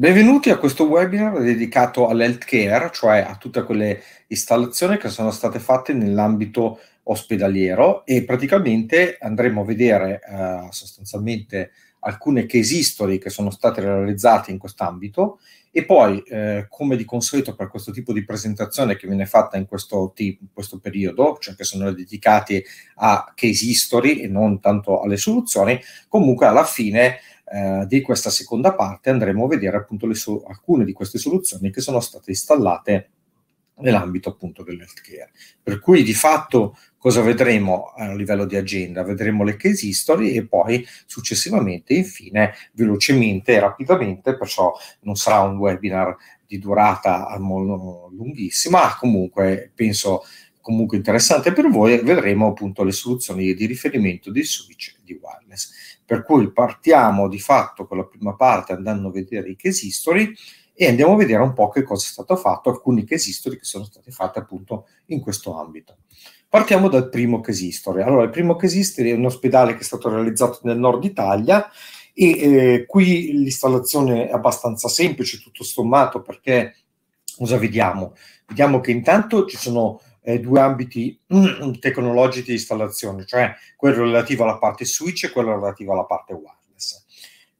Benvenuti a questo webinar dedicato all'healthcare, cioè a tutte quelle installazioni che sono state fatte nell'ambito ospedaliero e praticamente andremo a vedere eh, sostanzialmente alcune case history che sono state realizzate in quest'ambito e poi, eh, come di consueto per questo tipo di presentazione che viene fatta in questo, tipo, in questo periodo, cioè che sono dedicati a case history e non tanto alle soluzioni, comunque alla fine eh, di questa seconda parte andremo a vedere appunto so- alcune di queste soluzioni che sono state installate nell'ambito appunto dell'healthcare. Per cui di fatto cosa vedremo eh, a livello di agenda? Vedremo le case history e poi successivamente, infine, velocemente e rapidamente, perciò non sarà un webinar di durata lunghissima, comunque penso comunque interessante per voi vedremo appunto le soluzioni di riferimento di switch di wireless. Per cui partiamo di fatto con la prima parte andando a vedere i case history e andiamo a vedere un po' che cosa è stato fatto, alcuni case history che sono stati fatti appunto in questo ambito. Partiamo dal primo case history. Allora, il primo case history è un ospedale che è stato realizzato nel nord Italia e eh, qui l'installazione è abbastanza semplice tutto sommato perché cosa vediamo? Vediamo che intanto ci sono eh, due ambiti tecnologici di installazione, cioè quello relativo alla parte switch e quello relativo alla parte wireless.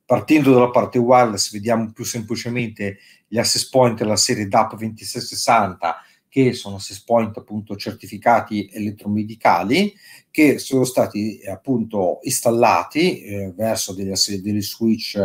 Partendo dalla parte wireless, vediamo più semplicemente gli access point della serie DAP 2660, che sono access point appunto certificati elettromedicali, che sono stati appunto installati eh, verso delle, degli switch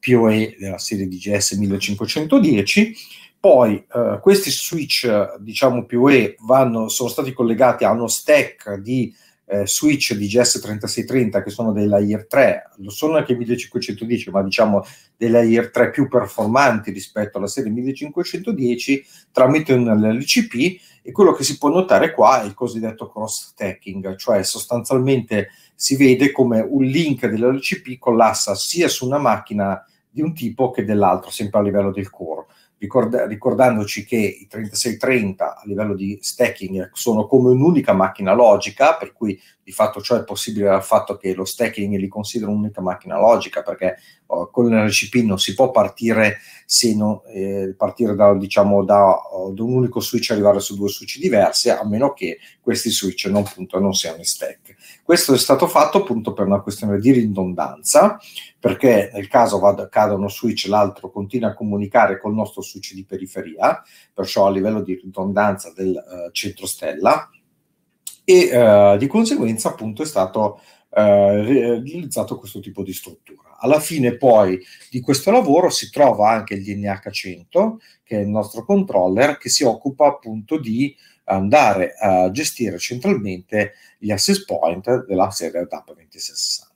POE della serie DGS 1510 poi eh, questi switch, diciamo e vanno, sono stati collegati a uno stack di eh, switch di GS3630 che sono dei layer 3, lo sono anche 1510, ma diciamo dei layer 3 più performanti rispetto alla serie 1510 tramite un LCP e quello che si può notare qua è il cosiddetto cross-stacking, cioè sostanzialmente si vede come un link dell'LCP collassa sia su una macchina di un tipo che dell'altro, sempre a livello del core ricorda- ricordandoci che i 3630 a livello di stacking sono come un'unica macchina logica, per cui di fatto ciò è possibile dal fatto che lo stacking li considera un'unica macchina logica, perché eh, con l'RCP non si può partire, se non, eh, partire da, diciamo, da, eh, da, un unico switch e arrivare su due switch diversi, a meno che questi switch non, appunto, non siano in stack. Questo è stato fatto appunto per una questione di ridondanza, perché nel caso vada, cada uno switch l'altro continua a comunicare col nostro switch di periferia, perciò a livello di ridondanza del eh, centro stella, e eh, di conseguenza appunto è stato eh, realizzato questo tipo di struttura. Alla fine poi di questo lavoro si trova anche il DNH100, che è il nostro controller, che si occupa appunto di andare a gestire centralmente gli access point della serie DAP 2060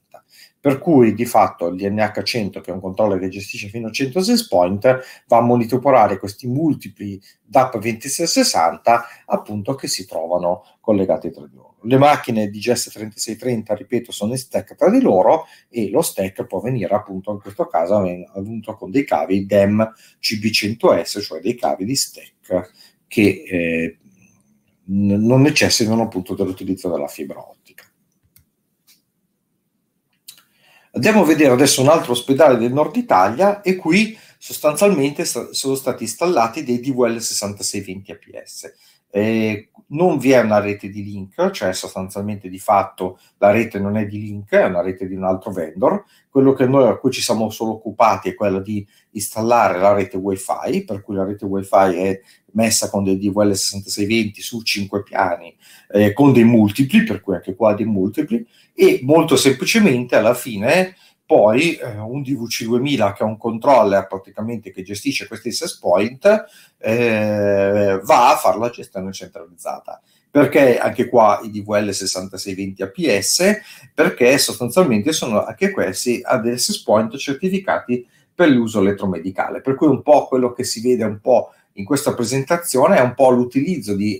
per cui di fatto il DNH100, che è un controller che gestisce fino a 100 access point, va a monitorare questi multipli DAP2660 appunto che si trovano collegati tra di loro. Le macchine di GS3630, ripeto, sono in stack tra di loro e lo stack può venire appunto in questo caso appunto con dei cavi DEM CB100S, cioè dei cavi di stack che eh, non necessitano appunto dell'utilizzo della fibra ottica. Andiamo a vedere adesso un altro ospedale del nord Italia e qui sostanzialmente sono stati installati dei DVL 6620 APS. Eh, non vi è una rete di link, cioè sostanzialmente di fatto la rete non è di link, è una rete di un altro vendor. Quello che noi a cui ci siamo solo occupati è quello di installare la rete WiFi, per cui la rete WiFi è messa con dei DVL 6620 su 5 piani, eh, con dei multipli, per cui anche qua dei multipli, e molto semplicemente alla fine poi eh, un DVC2000 che è un controller praticamente che gestisce questi access point eh, va a fare la gestione centralizzata perché anche qua i DVL 6620 APS perché sostanzialmente sono anche questi ad access point certificati per l'uso elettromedicale per cui un po' quello che si vede un po' in questa presentazione è un po' l'utilizzo di,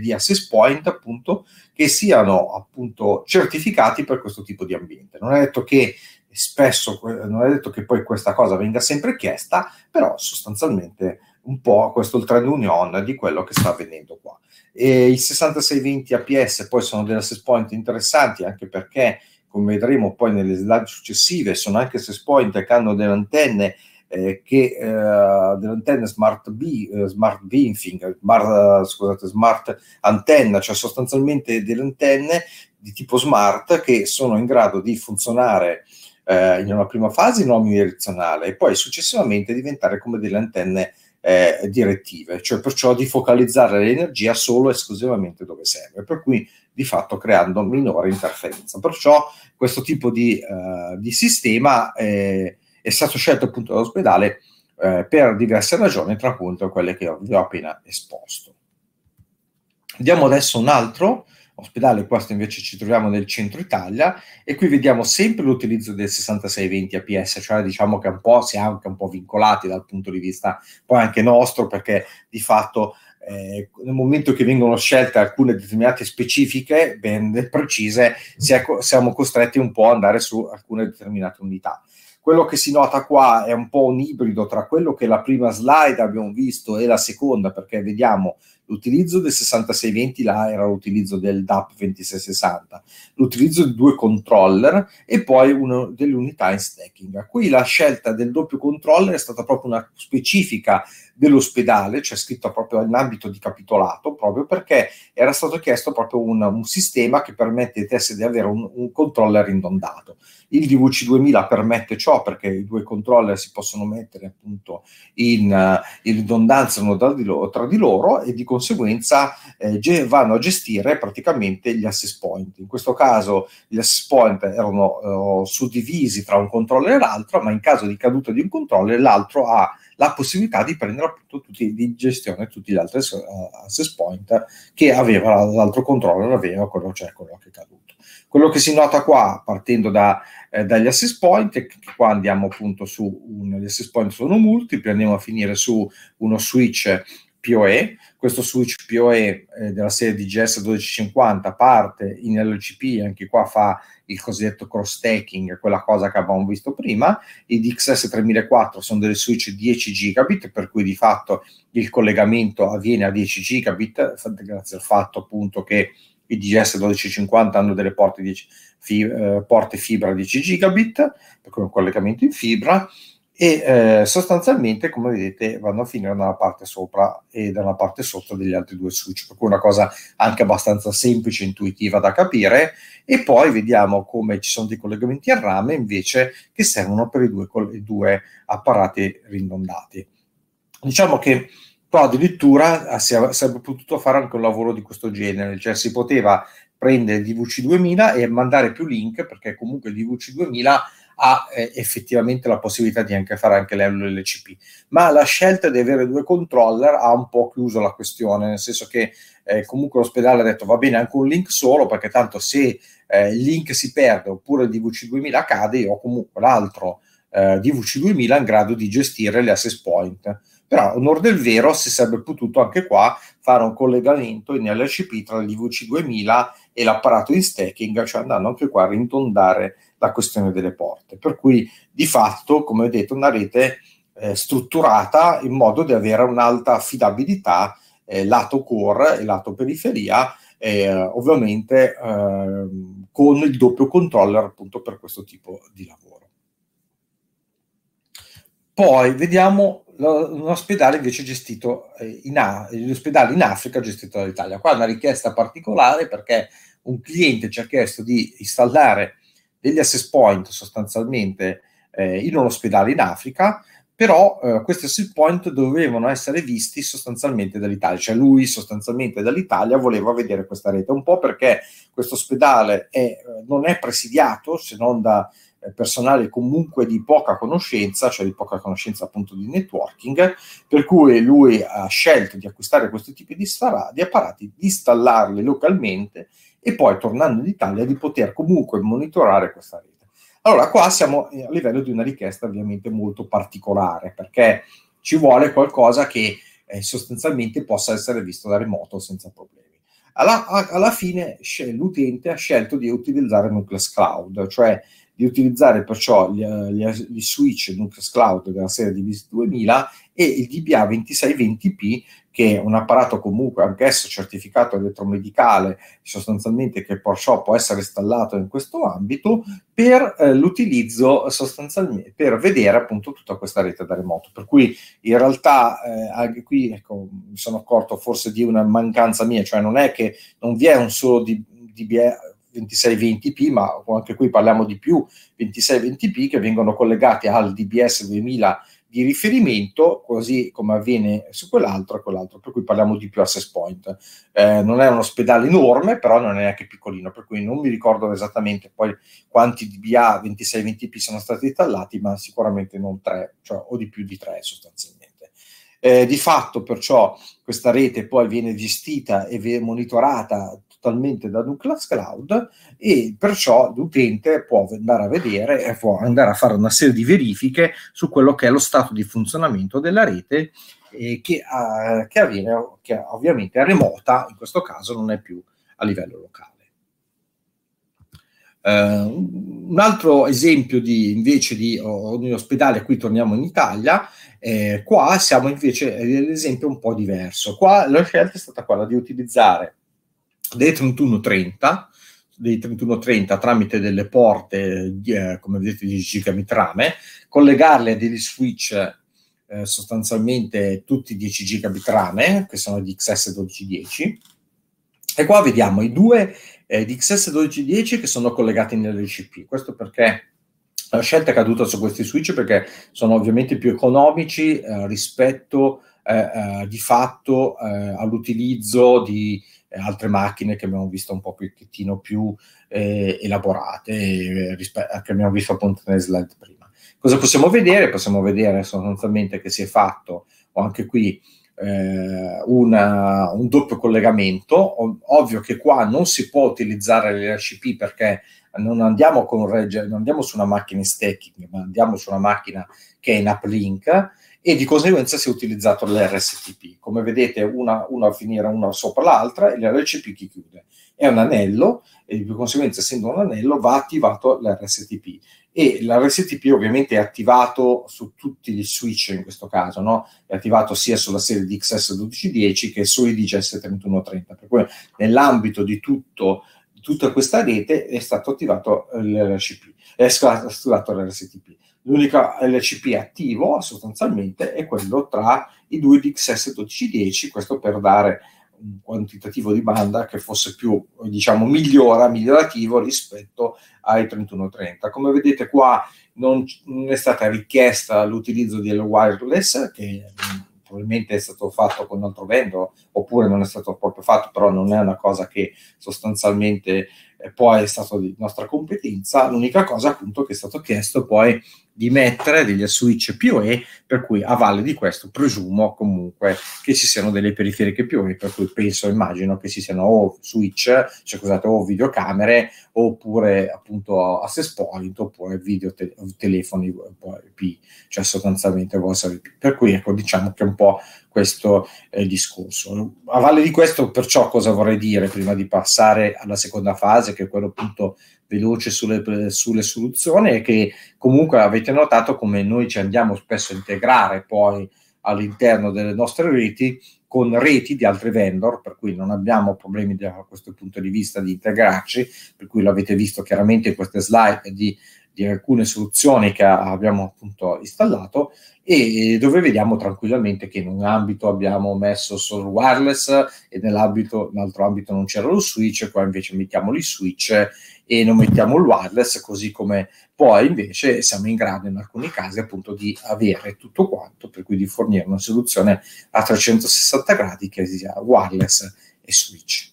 di, access point appunto che siano appunto certificati per questo tipo di ambiente. Non è detto che spesso, non è detto che poi questa cosa venga sempre chiesta, però sostanzialmente un po' questo è il trend union di quello che sta avvenendo qua. E I 6620 APS poi sono degli access point interessanti anche perché come vedremo poi nelle slide successive sono anche access point che hanno delle antenne eh, che eh, delle antenne smart, B, eh, smart beaming, smart, eh, scusate, smart antenna, cioè sostanzialmente delle antenne di tipo smart che sono in grado di funzionare eh, in una prima fase in omnidirezionale e poi successivamente diventare come delle antenne eh, direttive, cioè perciò di focalizzare l'energia solo e esclusivamente dove serve, per cui di fatto creando minore interferenza. Perciò questo tipo di, eh, di sistema eh, è stato scelto appunto dall'ospedale eh, per diverse ragioni, tra cui quelle che vi ho appena esposto. Vediamo adesso un altro ospedale, questo invece ci troviamo nel centro Italia e qui vediamo sempre l'utilizzo del 6620 APS, cioè diciamo che un po' siamo anche un po' vincolati dal punto di vista poi anche nostro perché di fatto eh, nel momento che vengono scelte alcune determinate specifiche ben precise, siamo costretti un po' ad andare su alcune determinate unità. Quello che si nota qua è un po' un ibrido tra quello che la prima slide abbiamo visto e la seconda, perché vediamo l'utilizzo del 6620, là era l'utilizzo del DAP 2660, l'utilizzo di due controller e poi uno, delle unità in stacking. Qui la scelta del doppio controller è stata proprio una specifica dell'ospedale, cioè scritto proprio in ambito di capitolato, proprio perché era stato chiesto proprio un, un sistema che permette ai test di avere un, un, controller ridondato. Il DVC 2000 permette ciò perché i due controller si possono mettere appunto in, eh, in ridondanza uno tra di, loro, tra di, loro, e di conseguenza eh, vanno a gestire praticamente gli access point. In questo caso gli access point erano eh, suddivisi tra un controller e l'altro, ma in caso di caduta di un controller l'altro ha la possibilità di prendere appunto tutti, di gestione tutti gli altri uh, access point che aveva l'altro controller, aveva quello, cioè quello che è caduto. Quello che si nota qua, partendo da, eh, dagli access point, che qua andiamo appunto su un, gli access point sono multipli, andiamo a finire su uno switch PoE, questo switch PoE eh, della serie di gs 1250 parte in LCP, anche qua fa il cosiddetto cross stacking, quella cosa che avevamo visto prima, i DXS 3004 sono delle switch 10 gigabit, per cui di fatto il collegamento avviene a 10 gigabit, grazie al fatto appunto che i DGS 1250 hanno delle porte, 10, fi, eh, porte fibra 10 gigabit, per cui un collegamento in fibra, e eh, sostanzialmente come vedete vanno a finire da parte sopra e da parte sotto degli altri due switch per cui una cosa anche abbastanza semplice e intuitiva da capire e poi vediamo come ci sono dei collegamenti a rame invece che servono per i due, i due apparati ridondati diciamo che qua addirittura ah, si sarebbe potuto fare anche un lavoro di questo genere cioè si poteva prendere il DVC 2000 e mandare più link perché comunque il DVC 2000 ha eh, effettivamente la possibilità di anche fare anche l'LCP. Ma la scelta di avere due controller ha un po' chiuso la questione, nel senso che eh, comunque l'ospedale ha detto va bene anche un link solo, perché tanto se eh, il link si perde oppure il DVC2000 cade, io ho comunque l'altro eh, DVC2000 in grado di gestire le access point però onore del vero si sarebbe potuto anche qua fare un collegamento in LCP tra il DVC 2000 e e l'apparato di stacking, cioè andando anche qua a rintondare la questione delle porte. Per cui di fatto, come ho detto, una rete eh, strutturata in modo da avere un'alta affidabilità eh, lato core e lato periferia, eh, ovviamente ehm, con il doppio controller appunto per questo tipo di lavoro. Poi vediamo un ospedale invece gestito eh, in, gli in Africa gestito dall'Italia. Qua è una richiesta particolare perché un cliente ci ha chiesto di installare degli access point sostanzialmente eh, in un ospedale in Africa però eh, questi exit point dovevano essere visti sostanzialmente dall'Italia, cioè lui sostanzialmente dall'Italia voleva vedere questa rete, un po' perché questo ospedale eh, non è presidiato se non da eh, personale comunque di poca conoscenza, cioè di poca conoscenza appunto di networking, per cui lui ha scelto di acquistare questo tipo di, di apparati, di installarli localmente e poi tornando in Italia di poter comunque monitorare questa rete. Allora, qua siamo eh, a livello di una richiesta ovviamente molto particolare, perché ci vuole qualcosa che eh, sostanzialmente possa essere visto da remoto senza problemi. Alla, alla, fine l'utente ha scelto di utilizzare Nucleus Cloud, cioè di utilizzare perciò gli, eh, gli, gli switch Nucleus Cloud della serie di Visit 2000 e il DBA 2620p che è un apparato comunque anch'esso certificato elettromedicale sostanzialmente che perciò può essere installato in questo ambito per eh, l'utilizzo sostanzialmente per vedere appunto tutta questa rete da remoto per cui in realtà eh, anche qui ecco, mi sono accorto forse di una mancanza mia cioè non è che non vi è un solo DBA 2620p, ma anche qui parliamo di più 2620p che vengono collegati al DBS 2000 di riferimento, così come avviene su quell'altro e quell'altro, per cui parliamo di più access point. Eh, non è un ospedale enorme, però non è neanche piccolino, per cui non mi ricordo esattamente poi quanti DBA 26-20p sono stati installati, ma sicuramente non tre, cioè, o di più di tre sostanzialmente. Eh, di fatto, perciò, questa rete poi viene gestita e monitorata totalmente da Douglas Cloud e perciò l'utente può andare a vedere e può andare a fare una serie di verifiche su quello che è lo stato di funzionamento della rete e eh, che, eh, che, avviene che ovviamente è remota, in questo caso non è più a livello locale. Uh, un altro esempio di, invece di ogni ospedale, qui torniamo in Italia, eh, qua siamo invece eh, l'esempio un po' diverso. Qua la scelta è stata quella di utilizzare dei 3130 dei 3130 tramite delle porte, eh, come vedete, di gigabitrame, collegarle a degli switch eh, sostanzialmente tutti 10 gigabitrame, che sono di XS1210. E qua vediamo i due eh, di XS1210 che sono collegati nell'LCP. Questo perché la scelta è caduta su questi switch perché sono ovviamente più economici eh, rispetto eh, eh, di fatto all'utilizzo di eh, altre macchine che abbiamo visto un po' pochettino più eh, elaborate eh, rispetto a eh, che abbiamo visto appunto nelle slide prima. Cosa possiamo vedere? Possiamo vedere sostanzialmente che si è fatto, o anche qui, eh, una, un doppio collegamento. Ov- ovvio che qua non si può utilizzare l'RCP perché non andiamo, con Regge, non andiamo su una macchina in stacking, ma andiamo su una macchina che è in uplink e di conseguenza si è utilizzato l'RSTP. Come vedete una, una finire una sopra l'altra e l'RCP chi chiude. È un anello e di conseguenza essendo un anello va attivato l'RSTP e l'RSTP ovviamente è attivato su tutti gli switch in questo caso, no? è attivato sia sulla serie di XS1210 che sui DGS3130, per cui nell'ambito di tutto, tutta questa rete è stato attivato l'RCP, è stato attivato l'RSTP. L'unico LCP attivo sostanzialmente è quello tra i due DXS 1210, questo per dare un quantitativo di banda che fosse più, diciamo, migliora, migliorativo rispetto ai 3130. Come vedete qua non, è stata richiesta l'utilizzo del wireless, che mm, probabilmente è stato fatto con un altro vendor, oppure non è stato proprio fatto, però non è una cosa che sostanzialmente poi è stata di nostra competenza. L'unica cosa appunto che è stato chiesto poi di mettere degli switch PoE, per cui a valle di questo presumo comunque che ci siano delle periferiche PoE, per cui penso, immagino che ci siano o switch, cioè scusate, o videocamere, oppure appunto access point, oppure video te- telefoni P, cioè sostanzialmente WhatsApp. Per cui ecco, diciamo che è un po' questo eh, discorso. A valle di questo, perciò, cosa vorrei dire prima di passare alla seconda fase, che è quello appunto veloce sulle, sulle soluzioni e che comunque avete notato come noi ci andiamo spesso a integrare poi all'interno delle nostre reti con reti di altri vendor, per cui non abbiamo problemi da questo punto di vista di integrarci, per cui l'avete visto chiaramente in queste slide di, di alcune soluzioni che abbiamo appunto installato e dove vediamo tranquillamente che in un ambito abbiamo messo solo wireless e nell'ambito, nell'altro ambito non c'era lo switch, qua invece mettiamo gli switch e non mettiamo il wireless, così come poi invece siamo in grado in alcuni casi appunto di avere tutto quanto, per cui di fornire una soluzione a 360 gradi che sia wireless e switch.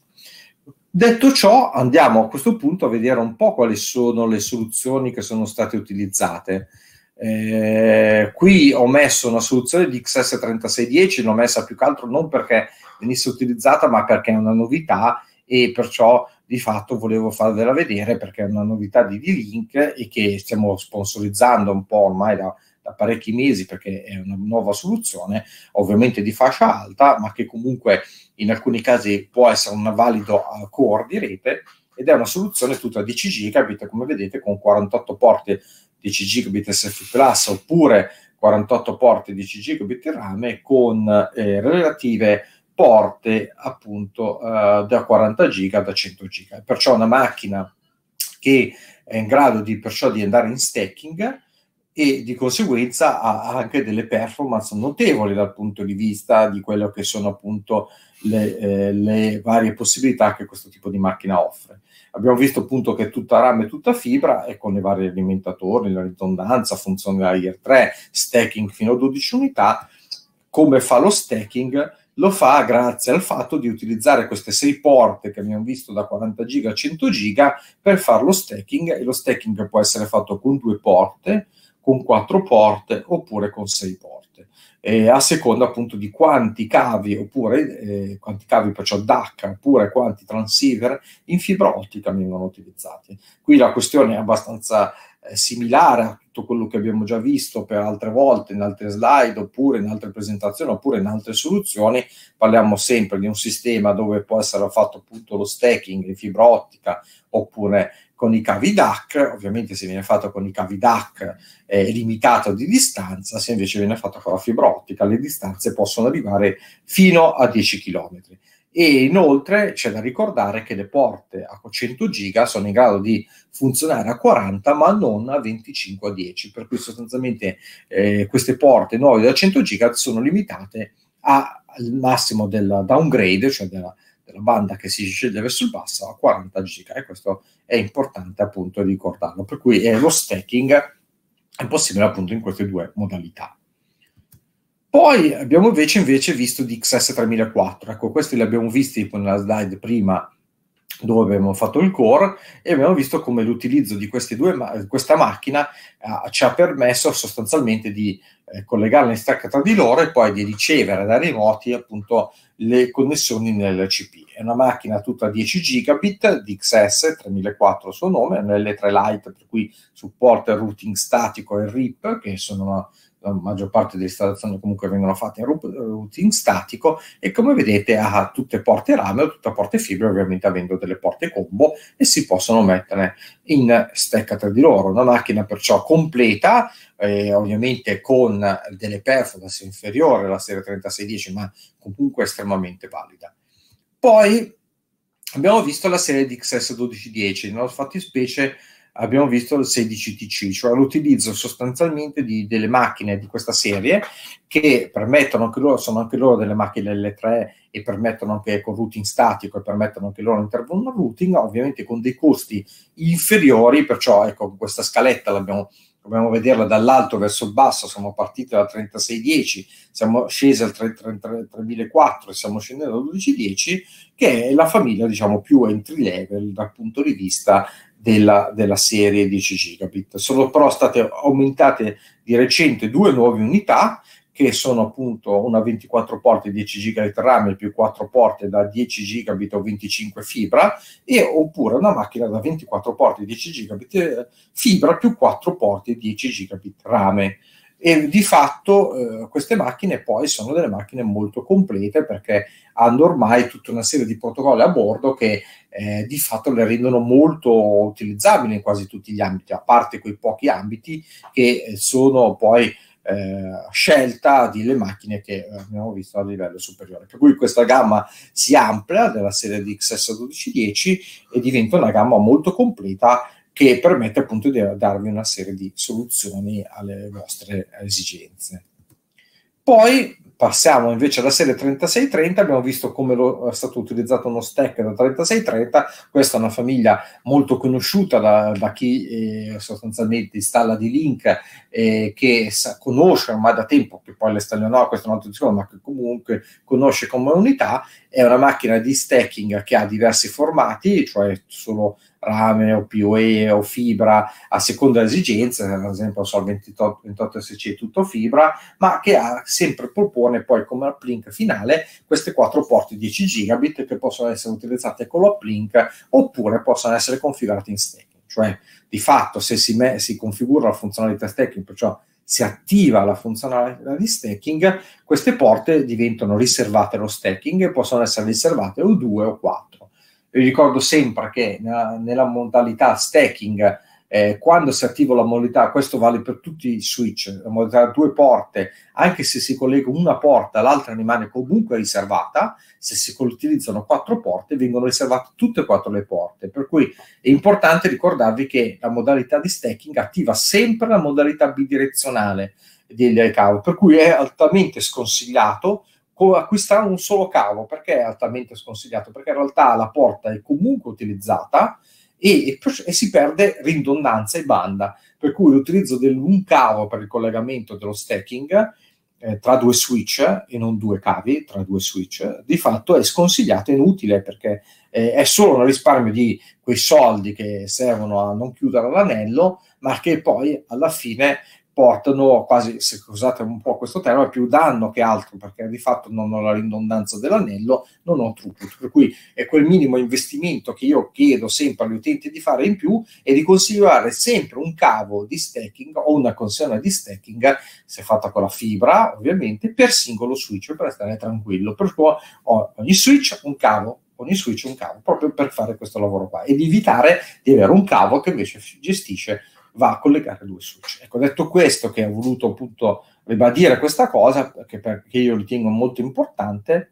Detto ciò, andiamo a questo punto a vedere un po' quali sono le soluzioni che sono state utilizzate. Eh, qui ho messo una soluzione di XS3610, l'ho messa più che altro non perché venisse utilizzata, ma perché è una novità e perciò di fatto volevo farvela vedere perché è una novità di D-Link e che stiamo sponsorizzando un po' ormai da, da parecchi mesi perché è una nuova soluzione, ovviamente di fascia alta, ma che comunque in alcuni casi può essere un valido core di rete ed è una soluzione tutta 10 gigabit, come vedete, con 48 porte 10 gigabit SF Plus oppure 48 porte 10 gigabit RAM con eh, relative porte appunto eh, da 40 giga da 100 giga. Perciò una macchina che è in grado di, perciò, di andare in stacking e di conseguenza ha anche delle performance notevoli dal punto di vista di quello che sono appunto le, eh, le varie possibilità che questo tipo di macchina offre. Abbiamo visto appunto che è tutta RAM e tutta fibra e con i vari alimentatori, la ridondanza, funzione layer 3, stacking fino a 12 unità, come fa lo stacking lo fa grazie al fatto di utilizzare queste sei porte che abbiamo visto da 40 giga a 100 giga per fare lo stacking e lo stacking può essere fatto con due porte, con quattro porte oppure con sei porte. E a seconda appunto di quanti cavi oppure eh, quanti cavi perciò DAC oppure quanti transceiver in fibra ottica vengono utilizzati. Qui la questione è abbastanza eh, similare a tutto quello che abbiamo già visto per altre volte in altre slide oppure in altre presentazioni oppure in altre soluzioni, parliamo sempre di un sistema dove può essere fatto appunto lo stacking in fibra ottica oppure con i cavi DAC, ovviamente se viene fatto con i cavi DAC è eh, limitato di distanza, se invece viene fatto con la fibra ottica le distanze possono arrivare fino a 10 km e inoltre c'è da ricordare che le porte a 100 giga sono in grado di funzionare a 40 ma non a 25 a 10 per cui sostanzialmente eh, queste porte nuove da 100 giga sono limitate a, al massimo del downgrade cioè della, della banda che si scende verso il basso a 40 giga e questo è importante appunto ricordarlo per cui eh, lo stacking è possibile appunto in queste due modalità poi abbiamo invece, invece visto di XS3004, ecco questi li abbiamo visti con la slide prima dove abbiamo fatto il core e abbiamo visto come l'utilizzo di ma- questa macchina eh, ci ha permesso sostanzialmente di eh, collegarle in stack tra di loro e poi di ricevere da remoti appunto le connessioni nell'LCP. È una macchina tutta 10 gigabit di XS 3004 il suo nome, è un L3 Lite per cui supporta il routing statico e il RIP che sono la maggior parte delle installazioni comunque vengono fatte in routing statico e come vedete ha tutte porte rame o tutte porte fibre ovviamente avendo delle porte combo e si possono mettere in stecca tra di loro una macchina perciò completa eh, ovviamente con delle performance inferiori alla serie 3610 ma comunque estremamente valida poi abbiamo visto la serie di XS1210 nella fattispecie abbiamo visto il 16TC, cioè l'utilizzo sostanzialmente di, delle macchine di questa serie che permettono anche loro, sono anche loro delle macchine L3 e permettono anche con routing statico e permettono anche loro intervallo routing, ovviamente con dei costi inferiori, perciò ecco questa scaletta l'abbiamo dobbiamo vederla dall'alto verso il basso, siamo partiti dal 3610, siamo scesi al 3004 e siamo scendendo al 1210, che è la famiglia diciamo più entry level dal punto di vista della, della serie 10 gigabit. Sono però state aumentate di recente due nuove unità che sono appunto una 24 porte 10 gigabit RAM più 4 porte da 10 gigabit o 25 fibra e oppure una macchina da 24 porte 10 gigabit eh, fibra più 4 porte 10 gigabit RAM e di fatto eh, queste macchine poi sono delle macchine molto complete perché hanno ormai tutta una serie di protocolli a bordo che eh, di fatto le rendono molto utilizzabili in quasi tutti gli ambiti, a parte quei pochi ambiti che eh, sono poi eh, scelta delle macchine che eh, abbiamo visto a livello superiore. Per cui questa gamma si amplia della serie di XS1210 e diventa una gamma molto completa che permette appunto di darvi una serie di soluzioni alle vostre esigenze. Poi Passiamo invece alla serie 3630, abbiamo visto come lo, è stato utilizzato uno stack da 3630, questa è una famiglia molto conosciuta da, da chi eh, sostanzialmente installa di link, eh, che sa, conosce ormai da tempo, che poi le installa no, questa è un'altra altro discorso, ma che comunque conosce come unità, è una macchina di stacking che ha diversi formati, cioè solo rame o POE o fibra a seconda delle esigenze, ad esempio so, il 28, SC è tutto fibra, ma che ha, sempre propone poi come uplink finale queste quattro porte 10 gigabit che possono essere utilizzate con l'uplink oppure possono essere configurate in stacking. cioè di fatto se si, me- si configura la funzionalità stacking, perciò si attiva la funzionalità di stacking, queste porte diventano riservate allo stacking e possono essere riservate o due o quattro. Vi ricordo sempre che nella, nella modalità stacking, eh, quando si attiva la modalità, questo vale per tutti i switch, la modalità due porte, anche se si collega una porta, l'altra rimane comunque riservata, se si utilizzano quattro porte vengono riservate tutte e quattro le porte, per cui è importante ricordarvi che la modalità di stacking attiva sempre la modalità bidirezionale del cavo, per cui è altamente sconsigliato acquistare un solo cavo, perché è altamente sconsigliato? Perché in realtà la porta è comunque utilizzata e, e, e si perde ridondanza e banda, per cui l'utilizzo di un cavo per il collegamento dello stacking eh, tra due switch e non due cavi, tra due switch, di fatto è sconsigliato e inutile perché eh, è solo un risparmio di quei soldi che servono a non chiudere l'anello, ma che poi alla fine portano quasi, se usate un po' questo termine, più danno che altro, perché di fatto non ho la ridondanza dell'anello, non ho throughput, per cui è quel minimo investimento che io chiedo sempre agli utenti di fare in più e di considerare sempre un cavo di stacking o una consegna di stacking, se fatta con la fibra ovviamente, per singolo switch, per stare tranquillo, per cui ho ogni switch un cavo, ogni switch un cavo, proprio per fare questo lavoro qua, ed evitare di avere un cavo che invece gestisce va a collegare due switch. Ecco, detto questo, che ho voluto appunto ribadire questa cosa, perché, perché io ritengo molto importante,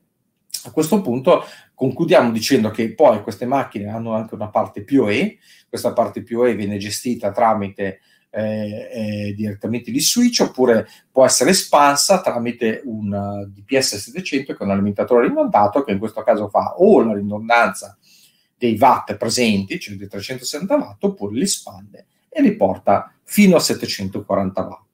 a questo punto concludiamo dicendo che poi queste macchine hanno anche una parte POE, questa parte POE viene gestita tramite eh, eh, direttamente di switch oppure può essere espansa tramite un eh, DPS 700 che è un alimentatore rimandato che in questo caso fa o la ridondanza dei watt presenti, cioè dei 360 watt, oppure li espande e li porta fino a 740 watt.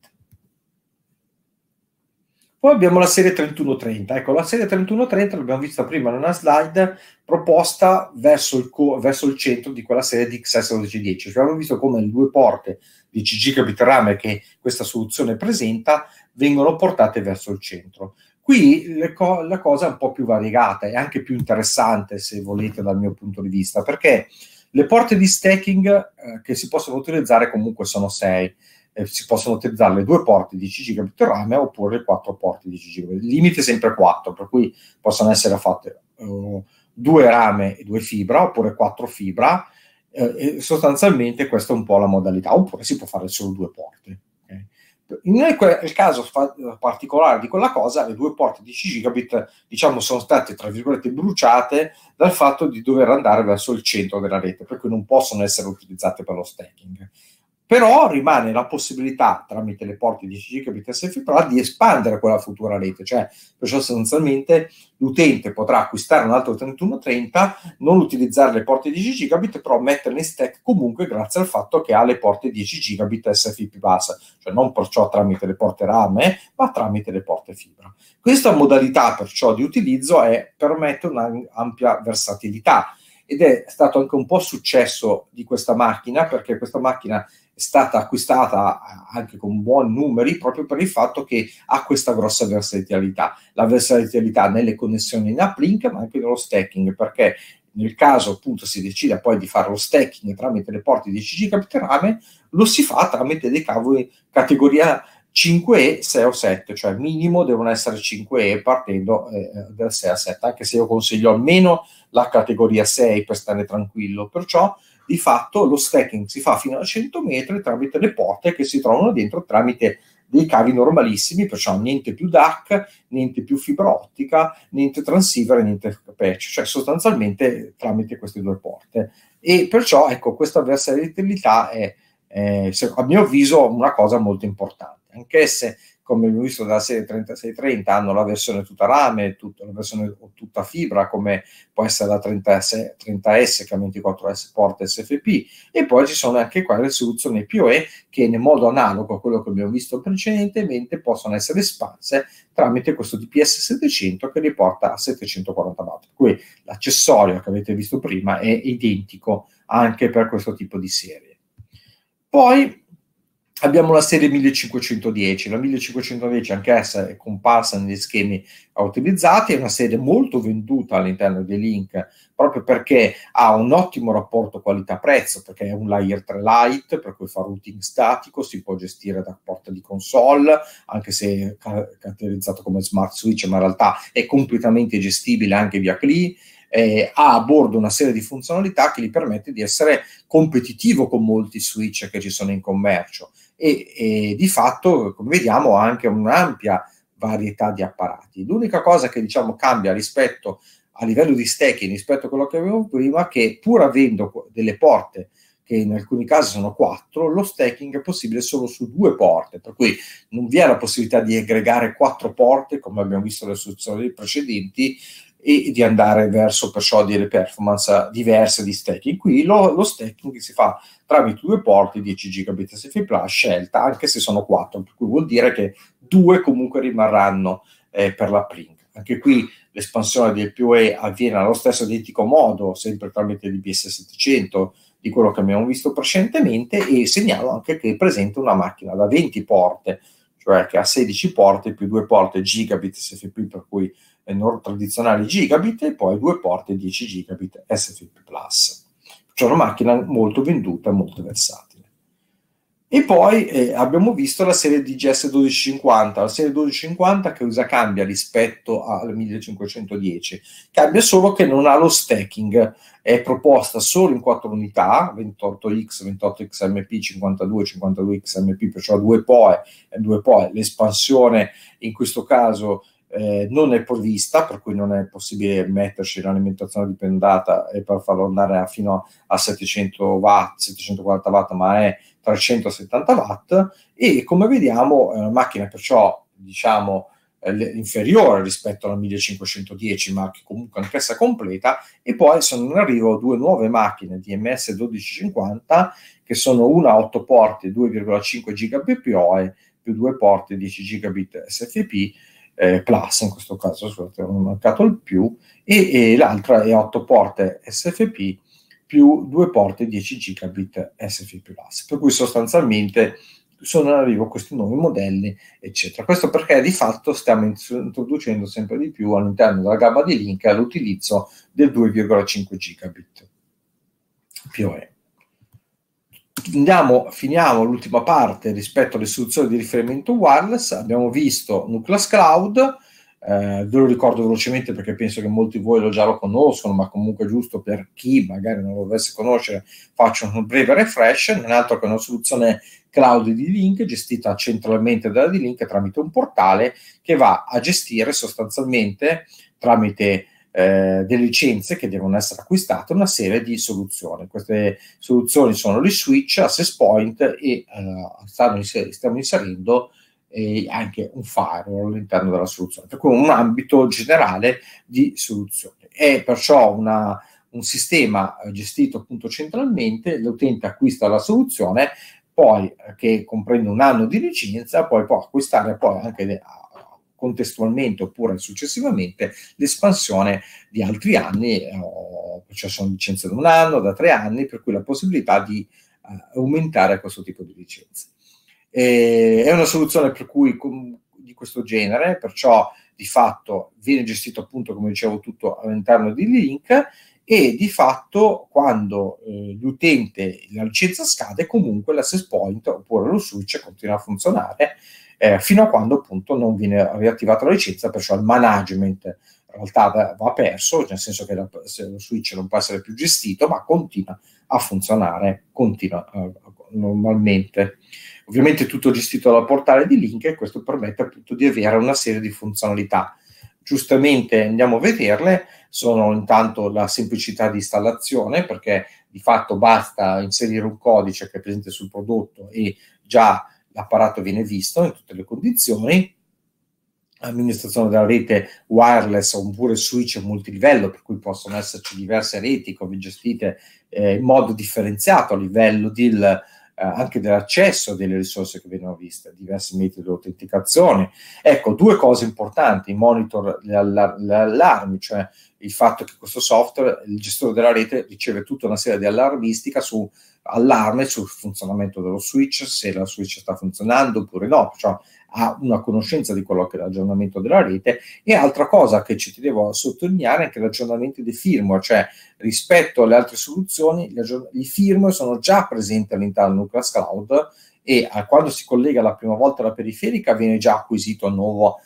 Poi abbiamo la serie 3130. Ecco, la serie 3130 l'abbiamo vista prima in una slide proposta verso il, co- verso il centro di quella serie di XS1210. Cioè abbiamo visto come le due porte di CG Capit RAM che questa soluzione presenta vengono portate verso il centro. Qui co- la cosa è un po' più variegata e anche più interessante, se volete, dal mio punto di vista, perché le porte di stacking eh, che si possono utilizzare comunque sono 6. Eh, si possono utilizzare le due porte di CG Capture RAM oppure le quattro porte di CG. Il limite è sempre 4, per cui possono essere fatte eh, due rame e due fibra oppure quattro fibra. Eh, sostanzialmente questa è un po' la modalità, oppure si può fare solo due porte. Nel, caso fa- particolare di quella cosa, le due porte di 10 gigabit diciamo, sono state tra virgolette bruciate dal fatto di dover andare verso il centro della rete, per cui non possono essere utilizzate per lo stacking però rimane la possibilità tramite le porte 10 gigabit SF Pro di espandere quella futura rete, cioè perciò sostanzialmente l'utente potrà acquistare un altro 3130, non utilizzare le porte 10 gigabit, però metterle in stack comunque grazie al fatto che ha le porte 10 gigabit SFP Plus, cioè non perciò tramite le porte RAM, eh, ma tramite le porte fibra. Questa modalità perciò di utilizzo è, permette un'ampia versatilità ed è stato anche un po' successo di questa macchina perché questa macchina è stata acquistata anche con buoni numeri proprio per il fatto che ha questa grossa versatilità, la versatilità nelle connessioni in uplink ma anche nello stacking perché nel caso appunto si decida poi di fare lo stacking tramite le porte di CG Capitrame, lo si fa tramite dei cavoli categoria 5E, 6 o 7, cioè minimo devono essere 5E partendo eh, dal 6 a 7, anche se io consiglio almeno la categoria 6 per stare tranquillo, perciò di fatto lo stacking si fa fino a 100 metri tramite le porte che si trovano dentro tramite dei cavi normalissimi, perciò niente più DAC, niente più fibra ottica, niente transceiver, niente patch, cioè sostanzialmente tramite queste due porte. E perciò ecco, questa versatilità è, eh, a mio avviso una cosa molto importante, anche se come abbiamo visto dalla serie 3630, hanno la versione tutta rame, tutta, la versione tutta fibra, come può essere la 30S, 30S che ha 24S porta SFP, e poi ci sono anche qua le soluzioni POE che in modo analogo a quello che abbiamo visto precedentemente possono essere espanse tramite questo DPS 700 che li porta a 740 watt. Qui l'accessorio che avete visto prima è identico anche per questo tipo di serie. Poi Abbiamo la serie 1510, la 1510 anch'essa è comparsa negli schemi utilizzati, è una serie molto venduta all'interno di Link proprio perché ha un ottimo rapporto qualità-prezzo, perché è un layer 3 light, per cui fa routing statico, si può gestire da porta di console, anche se caratterizzato come smart switch, ma in realtà è completamente gestibile anche via CLI, eh, ha a bordo una serie di funzionalità che gli permette di essere competitivo con molti switch che ci sono in commercio e, e di fatto, come vediamo, ha anche un'ampia varietà di apparati. L'unica cosa che diciamo cambia rispetto a livello di stacking rispetto a quello che avevo prima, è che pur avendo delle porte che in alcuni casi sono quattro, lo stacking è possibile solo su due porte, per cui non vi è la possibilità di aggregare quattro porte, come abbiamo visto nelle soluzioni precedenti, e di andare verso perciò delle performance diverse di stacking. Qui lo, lo staking si fa tramite due porti 10 gigabit SFI plus scelta, anche se sono 4, per cui vuol dire che due comunque rimarranno eh, per la print. Anche qui l'espansione del PoE avviene allo stesso identico modo, sempre tramite DBS 700 di quello che abbiamo visto precedentemente e segnalo anche che è presente una macchina da 20 porte, cioè che ha 16 porte più due porte gigabit SFP per cui NOR tradizionale gigabit e poi due porte 10 gigabit SFP+. Plus. Cioè una macchina molto venduta e molto versatile. E poi eh, abbiamo visto la serie di gs 1250, la serie 1250 che cosa cambia rispetto al 1510? Cambia solo che non ha lo stacking, è proposta solo in quattro unità, 28X, 28XMP, 52, 52XMP, perciò due POE, due POE. l'espansione in questo caso eh, non è provvista, per cui non è possibile metterci l'alimentazione dipendata e per farlo andare a, fino a 700 watt, 740 watt, ma è 370 watt e come vediamo è una macchina perciò diciamo eh, inferiore rispetto alla 1510 ma che comunque anch'essa completa e poi sono in arrivo due nuove macchine di MS 1250 che sono una 8 porte 2,5 gigabit POE più due porte 10 gigabit SFP eh, Plus, in questo caso scusate, ho mancato il più, e, e l'altra è 8 porte SFP più 2 porte 10 gigabit SFP Plus, per cui sostanzialmente sono in arrivo questi nuovi modelli, eccetera. Questo perché di fatto stiamo introducendo sempre di più all'interno della gamma di link l'utilizzo del 2,5 gigabit più o meno andiamo, finiamo l'ultima parte rispetto alle soluzioni di riferimento wireless. Abbiamo visto Nucleus Cloud, eh, ve lo ricordo velocemente perché penso che molti di voi lo già lo conoscono, ma comunque giusto per chi magari non lo dovesse conoscere, faccio un breve refresh, non altro che una soluzione cloud di Link gestita centralmente dalla D-Link tramite un portale che va a gestire sostanzialmente tramite eh, delle licenze che devono essere acquistate, una serie di soluzioni. Queste soluzioni sono le switch, access point e eh, stanno, inser- stanno inserendo eh, anche un firewall all'interno della soluzione, per cui un ambito generale di soluzioni. È perciò una, un sistema gestito appunto centralmente, l'utente acquista la soluzione, poi eh, che comprende un anno di licenza, poi può acquistare poi anche de- contestualmente oppure successivamente l'espansione di altri anni, eh, cioè sono licenze da un anno, da tre anni, per cui la possibilità di eh, aumentare questo tipo di licenze. è una soluzione per cui di questo genere, perciò di fatto viene gestito appunto, come dicevo, tutto all'interno di link e di fatto quando eh, l'utente, la licenza scade, comunque l'access point oppure lo switch continua a funzionare eh, fino a quando appunto non viene riattivata la licenza, perciò il management in realtà va, perso, nel senso che lo switch non può essere più gestito, ma continua a funzionare, continua eh, normalmente. Ovviamente tutto gestito dal portale di Link e questo permette appunto di avere una serie di funzionalità giustamente andiamo a vederle, sono intanto la semplicità di installazione, perché di fatto basta inserire un codice che è presente sul prodotto e già l'apparato viene visto in tutte le condizioni, amministrazione della rete wireless oppure switch multilivello, per cui possono esserci diverse reti come gestite eh, in modo differenziato a livello del eh, anche dell'accesso delle risorse che vengono viste, diversi metodi di autenticazione. Ecco, due cose importanti, i monitor, gli, allar- gli allarmi, cioè il fatto che questo software, il gestore della rete, riceve tutta una serie di allarmistica su allarme sul funzionamento dello switch, se la switch sta funzionando oppure no, cioè ha una conoscenza di quello che è l'aggiornamento della rete. E altra cosa che ci devo sottolineare è che l'aggiornamento di firmware, cioè rispetto alle altre soluzioni, i firmware sono già presenti all'interno del Nucleus Cloud e eh, quando si collega la prima volta alla periferica viene già acquisito il nuovo,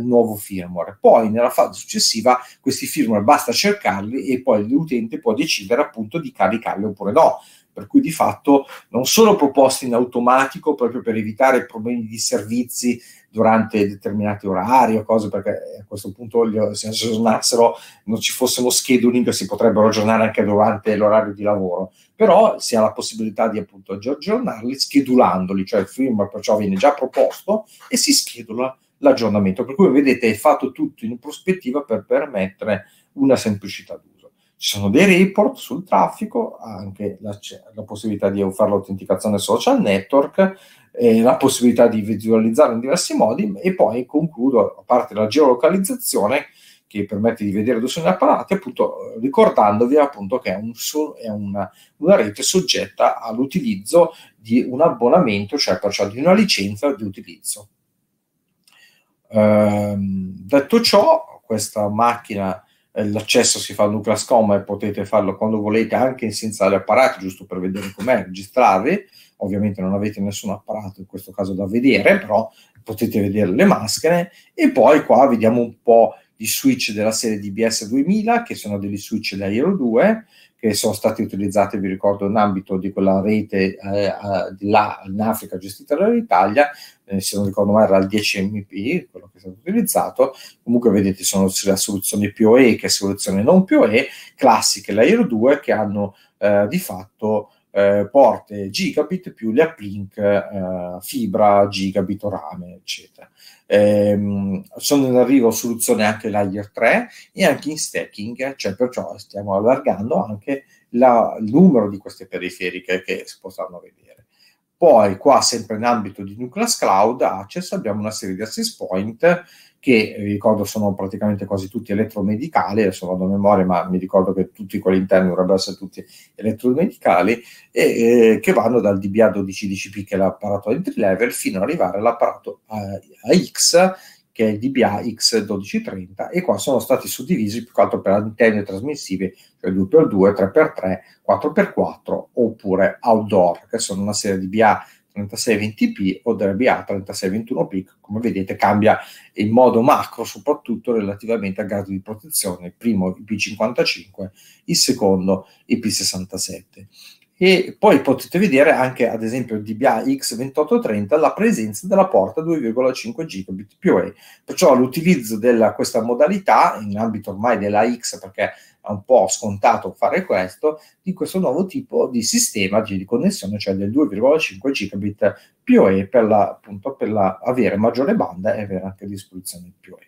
nuovo, firmware. Poi nella fase successiva questi firmware basta cercarli e poi l'utente può decidere appunto di caricarli oppure no per cui di fatto non sono proposte in automatico proprio per evitare problemi di servizi durante determinati orari o cose, perché a questo punto se aggiornassero non ci fosse uno scheduling, si potrebbero aggiornare anche durante l'orario di lavoro, però si ha la possibilità di appunto aggiornarli schedulandoli, cioè il firmware perciò viene già proposto e si schedula l'aggiornamento, per cui vedete è fatto tutto in prospettiva per permettere una semplicità d'uso. Ci sono dei report sul traffico, anche la, la possibilità di fare l'autenticazione social network, eh, la possibilità di visualizzare in diversi modi e poi concludo, a parte la geolocalizzazione, che permette di vedere dove sono gli apparati, appunto ricordandovi appunto che è, un è una, una, rete soggetta all'utilizzo di un abbonamento, cioè perciò di una licenza di utilizzo. Ehm, detto ciò, questa macchina eh, l'accesso si fa al nuclear SCOM e potete farlo quando volete anche senza apparati, giusto per vedere com'è, registrarvi. Ovviamente non avete nessun apparato in questo caso da vedere, però potete vedere le maschere. E poi qua vediamo un po' gli switch della serie DBS 2000, che sono degli switch da Hero 2, che sono stati utilizzati, vi ricordo, in ambito di quella rete eh, là in Africa gestita dall'Italia, eh, se non ricordo male era il 10MP, quello che è stato utilizzato, comunque vedete sono sia soluzioni POE che soluzioni non POE, classiche layer 2 che hanno eh, di fatto eh, porte gigabit più le uplink eh, fibra, gigabit o rame, eccetera. Ehm, sono in arrivo soluzioni anche layer 3 e anche in stacking, cioè perciò stiamo allargando anche la, il numero di queste periferiche che si potranno vedere. Poi qua sempre in ambito di Nucleus Cloud Access abbiamo una serie di access point che ricordo sono praticamente quasi tutti elettromedicali, adesso vado a memoria, ma mi ricordo che tutti quelli interni dovrebbero essere tutti elettromedicali, e, eh, che vanno dal DBA 12DCP, che è l'apparato entry level, fino ad arrivare all'apparato eh, AX, che è il DBA X1230, e qua sono stati suddivisi più che altro per antenne trasmissive, cioè 2x2, 3x3, 4x4, oppure outdoor, che sono una serie di DBA 3620p o del RBA 3621p, come vedete cambia in modo macro soprattutto relativamente al grado di protezione, il primo IP55, il secondo IP67 e poi potete vedere anche ad esempio DBA X2830 la presenza della porta 2,5 gigabit PoE perciò l'utilizzo di questa modalità in ambito ormai della X perché è un po' scontato fare questo di questo nuovo tipo di sistema di connessione cioè del 2,5 gigabit PoE per, la, appunto, per la, avere maggiore banda e avere anche a disposizione più PoE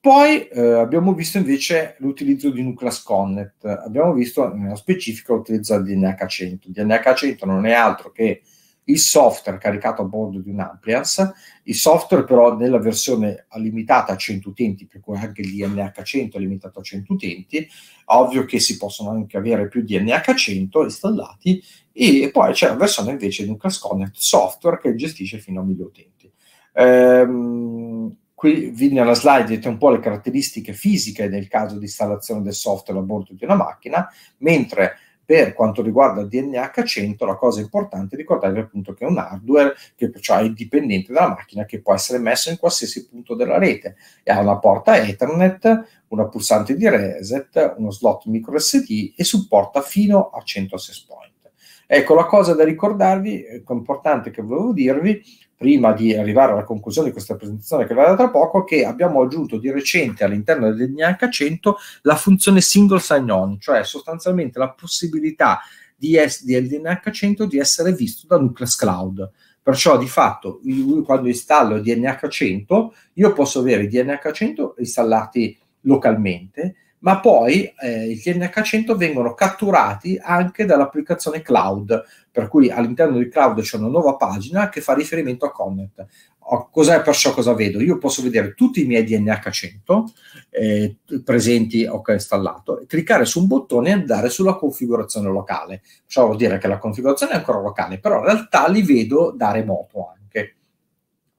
poi eh, abbiamo visto invece l'utilizzo di Nucleus Connect, abbiamo visto eh, nello specifico l'utilizzo del DNH100. Il DNH100 non è altro che il software caricato a bordo di un Ampliance, il software però nella versione limitata a 100 utenti, per cui anche il DNH100 è limitato a 100 utenti, ovvio che si possono anche avere più DNH100 installati, e poi c'è la versione invece di Nucleus Connect software che gestisce fino a 1000 utenti. Ehm, qui nella slide vedete un po' le caratteristiche fisiche nel caso di installazione del software a bordo di una macchina, mentre per quanto riguarda il DNH100 la cosa importante è ricordarvi appunto che è un hardware che cioè è dipendente dalla macchina che può essere messo in qualsiasi punto della rete e ha una porta Ethernet, una pulsante di reset, uno slot micro SD e supporta fino a 100 access point. Ecco, la cosa da ricordarvi, eh, importante che volevo dirvi, prima di arrivare alla conclusione di questa presentazione che verrà tra poco, che abbiamo aggiunto di recente all'interno del DNH 100 la funzione single sign-on, cioè sostanzialmente la possibilità di, es- di LDNH100 di essere visto da Nucleus Cloud. Perciò di fatto quando installo DNH100 io posso avere i DNH100 installati localmente ma poi eh, i TNH100 vengono catturati anche dall'applicazione cloud, per cui all'interno di cloud c'è una nuova pagina che fa riferimento a Comet. O, cos'è perciò cosa vedo? Io posso vedere tutti i miei DNH100 eh, presenti o che ho installato, cliccare su un bottone e andare sulla configurazione locale. Ciò vuol dire che la configurazione è ancora locale, però in realtà li vedo da remoto anche,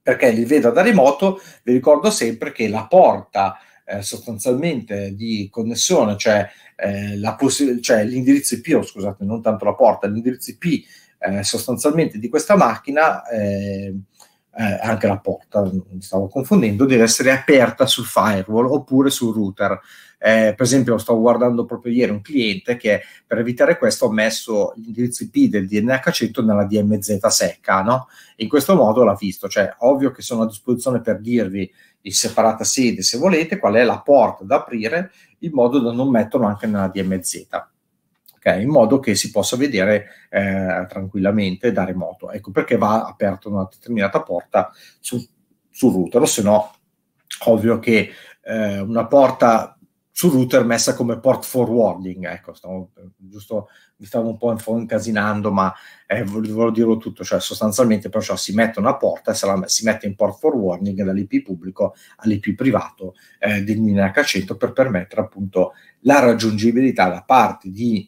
perché li vedo da remoto, vi ricordo sempre che la porta eh, sostanzialmente di connessione, cioè, eh, poss- cioè, l'indirizzo IP, oh, scusate, non tanto la porta, l'indirizzo IP eh, sostanzialmente di questa macchina, eh, eh, anche la porta, mi stavo confondendo, deve essere aperta sul firewall oppure sul router. Eh, per esempio, sto guardando proprio ieri un cliente che per evitare questo ha messo l'indirizzo IP del DNH100 nella DMZ secca, no? in questo modo l'ha visto, cioè ovvio che sono a disposizione per dirvi in separata sede se volete qual è la porta da aprire in modo da non metterlo anche nella DMZ. Okay, in modo che si possa vedere eh, tranquillamente da remoto. Ecco perché va aperta una determinata porta su, sul router, se no, ovvio che eh, una porta su router messa come port forwarding. Ecco, stavo, giusto, mi stavo un po' incasinando, ma eh, volevo dirlo tutto, cioè sostanzialmente perciò cioè, si mette una porta, se la, si mette in port forwarding dall'IP pubblico all'IP privato eh, dell'NH100 per permettere appunto la raggiungibilità da parte di,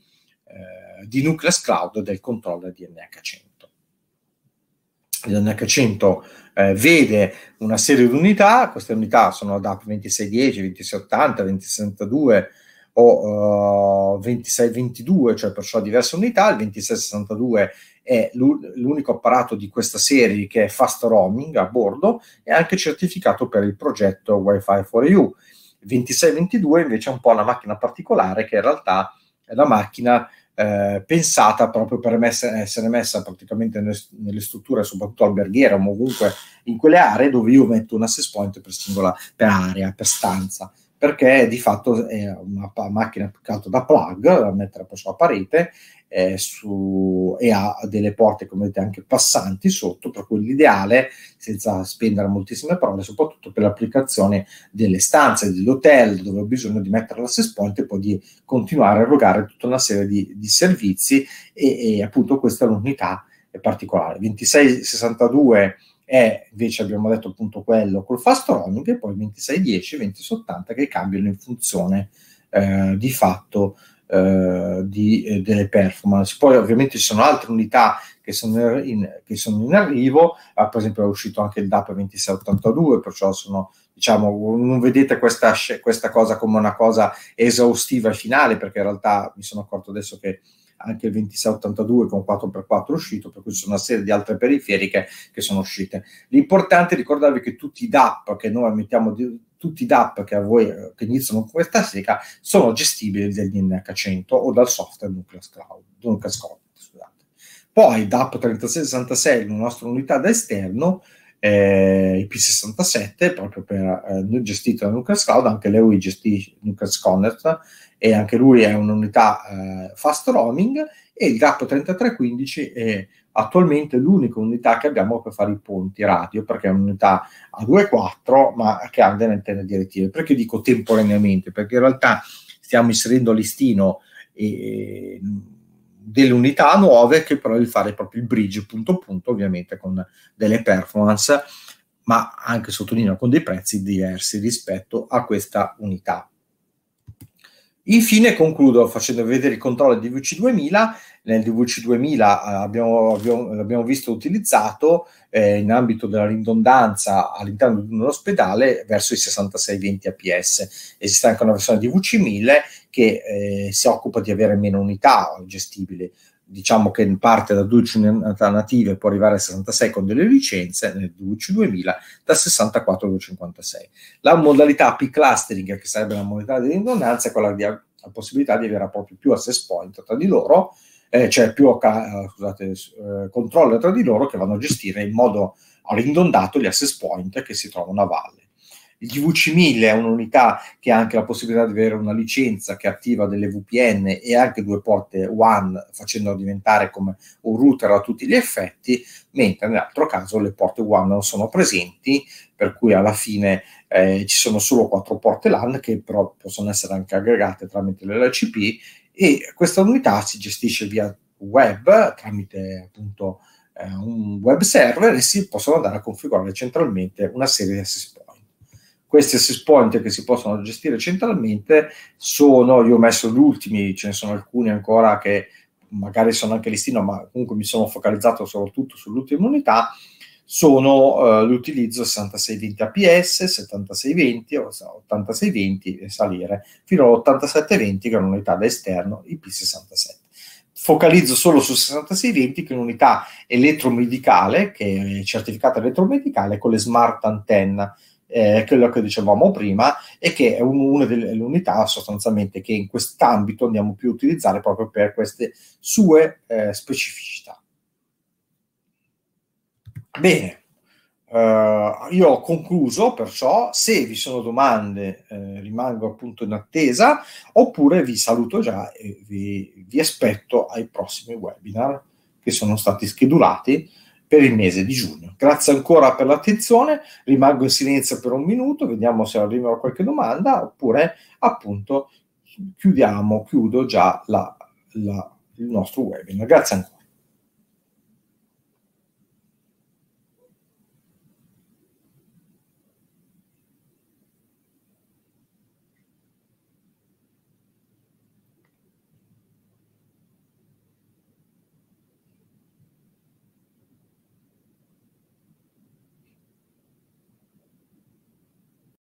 eh, di Nucleus Cloud del controller di NH100 l'H100 eh, vede una serie di unità, queste unità sono ad DAP 2610, 2680, 2662 o uh, eh, 2622, cioè perciò diverse unità, il 2662 è l'unico apparato di questa serie che è fast roaming a bordo e anche certificato per il progetto Wi-Fi 4EU. 2622 invece è un po' una macchina particolare che in realtà è la macchina eh, pensata proprio per messa, essere messa praticamente nelle, nelle, strutture, soprattutto alberghiere, ma ovunque in quelle aree dove io metto un access point per, singola, per area, per stanza perché di fatto è una macchina più che altro da plug, da mettere appresso la parete eh, su, e ha delle porte, come vedete, anche passanti sotto, per cui l'ideale, senza spendere moltissime parole, soprattutto per l'applicazione delle stanze, degli hotel, dove ho bisogno di mettere l'access point e poi di continuare a erogare tutta una serie di, di servizi e, e, appunto questa è un'unità particolare. 2662 è invece abbiamo detto appunto quello col fast roaming e poi 2610 e 2080 che cambiano in funzione eh, di fatto eh, di, eh, delle performance. Poi ovviamente ci sono altre unità che sono in, che sono in arrivo, ah, per esempio è uscito anche il DAP 2682, perciò sono diciamo non vedete questa, questa cosa come una cosa esaustiva finale perché in realtà mi sono accorto adesso che anche il 2682 con 4x4 è uscito, per cui ci sono una serie di altre periferiche che sono uscite. L'importante è ricordarvi che tutti i DAP che noi mettiamo di, tutti i DAP che, a voi, eh, che iniziano con questa SECA sono gestibili dagli NH100 o dal software Nucleus Cloud, Nucleus Cloud scusate. Poi DAP 3666 è la nostra unità da esterno, eh, i P67 proprio per eh, gestito da Nucleus Cloud, anche lui gestisce Nucleus Connect e anche lui è un'unità eh, fast roaming e il GAP 3315 è attualmente l'unica unità che abbiamo per fare i ponti radio perché è un'unità a 2.4 ma che ha delle antenne direttive perché dico temporaneamente perché in realtà stiamo inserendo a listino e, delle unità nuove che però di fare proprio il bridge punto punto ovviamente con delle performance ma anche sottolineo con dei prezzi diversi rispetto a questa unità Infine concludo facendo vedere il controllo di vc 2000 Nel DVC2000 eh, abbiamo, abbiamo, l'abbiamo visto utilizzato eh, in ambito della ridondanza all'interno di un ospedale verso i 6620 APS. Esiste anche una versione DVC1000 che eh, si occupa di avere meno unità gestibili diciamo che parte da 12 unità alternative può arrivare a 66 con delle licenze, nel 12-2000 da 64 a 256. La modalità P-clustering, che sarebbe la modalità di ridondanza, è quella di la possibilità di avere proprio più access point tra di loro, eh, cioè più eh, scusate, eh, controllo tra di loro che vanno a gestire in modo ridondato gli access point che si trovano a valle il gvc 1000 è un'unità che ha anche la possibilità di avere una licenza che attiva delle VPN e anche due porte WAN, facendolo diventare come un router a tutti gli effetti, mentre nell'altro caso le porte WAN non sono presenti, per cui alla fine eh, ci sono solo quattro porte LAN che però possono essere anche aggregate tramite l'LCP e questa unità si gestisce via web tramite appunto eh, un web server e si possono andare a configurare centralmente una serie di access questi access point che si possono gestire centralmente sono, io ho messo gli ultimi, ce ne sono alcuni ancora che magari sono anche listino, ma comunque mi sono focalizzato soprattutto sull'ultima unità, sono eh, l'utilizzo 6620 APS, 7620 o 8620 e salire fino all'8720 che è un'unità da esterno IP67. Focalizzo solo su 6620 che è un'unità elettromedicale, che è certificata elettromedicale con le smart antenna eh, quello che dicevamo prima e che è un, una delle unità sostanzialmente che in quest'ambito andiamo più a utilizzare proprio per queste sue eh, specificità. Bene. Uh, io ho concluso, perciò se vi sono domande eh, rimango appunto in attesa, oppure vi saluto già e vi, vi aspetto ai prossimi webinar che sono stati schedulati per il mese di giugno. Grazie ancora per l'attenzione, rimango in silenzio per un minuto, vediamo se arriverà qualche domanda oppure appunto chiudiamo, chiudo già la, la, il nostro webinar. Grazie ancora.